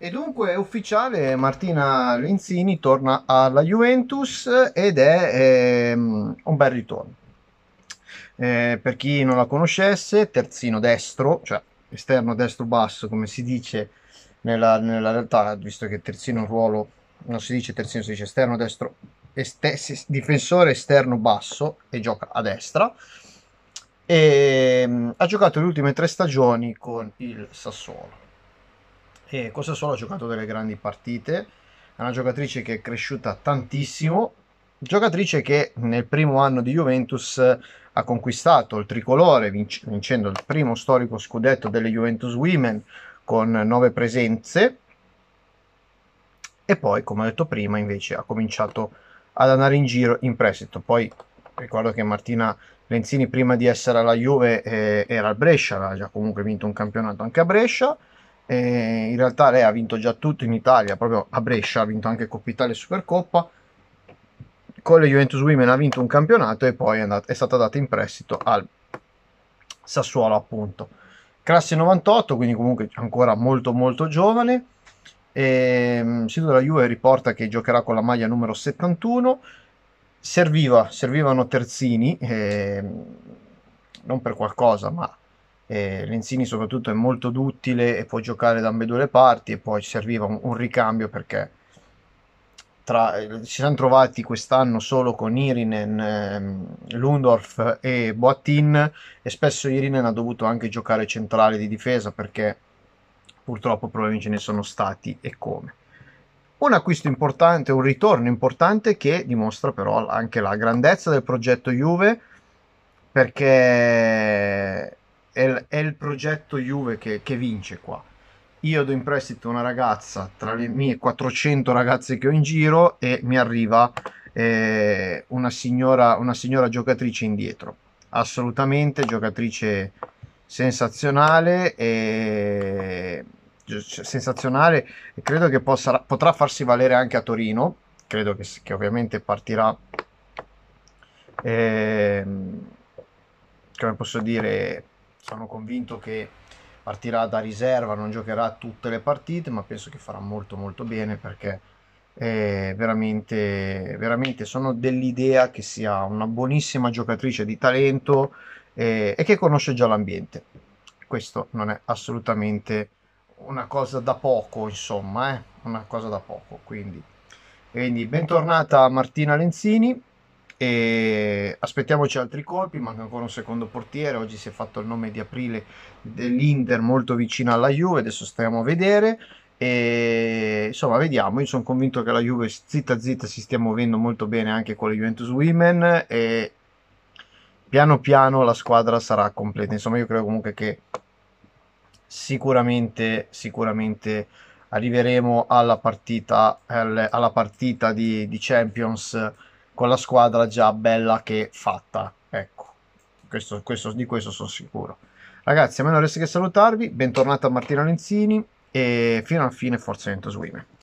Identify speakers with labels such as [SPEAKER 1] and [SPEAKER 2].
[SPEAKER 1] E dunque è ufficiale, Martina Lenzini torna alla Juventus ed è ehm, un bel ritorno. Eh, per chi non la conoscesse, terzino destro, cioè esterno destro basso, come si dice nella, nella realtà, visto che terzino è un ruolo, non si dice terzino, si dice esterno destro, este, difensore esterno basso e gioca a destra. E, ehm, ha giocato le ultime tre stagioni con il Sassuolo e cosa solo ha giocato delle grandi partite, è una giocatrice che è cresciuta tantissimo, giocatrice che nel primo anno di Juventus ha conquistato il tricolore vinc- vincendo il primo storico scudetto delle Juventus Women con nove presenze e poi come ho detto prima invece ha cominciato ad andare in giro in prestito poi ricordo che Martina Lenzini prima di essere alla Juve eh, era al Brescia ha già comunque vinto un campionato anche a Brescia in realtà lei ha vinto già tutto in Italia, proprio a Brescia, ha vinto anche Coppa Italia e Supercoppa. Con le Juventus Women ha vinto un campionato e poi è, andata, è stata data in prestito al Sassuolo, appunto. Classe 98, quindi comunque ancora molto molto giovane. E, ehm, il sito della Juve riporta che giocherà con la maglia numero 71. Serviva, servivano terzini, eh, non per qualcosa, ma eh, Lenzini soprattutto è molto duttile e può giocare da ambedue le parti e poi ci serviva un, un ricambio perché tra, eh, ci siamo trovati quest'anno solo con Irinen, eh, Lundorf e Boattin e spesso Irinen ha dovuto anche giocare centrale di difesa perché purtroppo problemi ce ne sono stati e come. Un acquisto importante, un ritorno importante che dimostra però anche la grandezza del progetto Juve perché è, il, è il progetto Juve che, che, vince qua. Io do in prestito una ragazza tra le mie 400 ragazze che ho in giro e mi arriva eh, una, signora, una signora giocatrice indietro. Assolutamente giocatrice sensazionale e cioè, cioè, sensazionale e credo che possa, potrà farsi valere anche a Torino credo che, che ovviamente partirà eh, come posso dire sono convinto che partirà da riserva, non giocherà tutte le partite, ma penso che farà molto molto bene perché eh, veramente, veramente sono dell'idea che sia una buonissima giocatrice di talento eh, e che conosce già l'ambiente. Questo non è assolutamente una cosa da poco, insomma, eh? una cosa da poco. Quindi, quindi bentornata Martina Lenzini. E aspettiamoci altri colpi, manca ancora un secondo portiere, oggi si è fatto il nome di aprile dell'Inter molto vicino alla Juve, adesso stiamo a vedere. E, insomma vediamo, io sono convinto che la Juve zitta zitta si stia muovendo molto bene anche con le Juventus Women e piano piano la squadra sarà completa, insomma io credo comunque che sicuramente, sicuramente arriveremo alla partita, alla partita di, di Champions con la squadra già bella che fatta. Ecco, questo, questo, di questo sono sicuro. Ragazzi, a me non resta che salutarvi. Bentornata Martina Lenzini e fino alla fine Forza Ventus Women.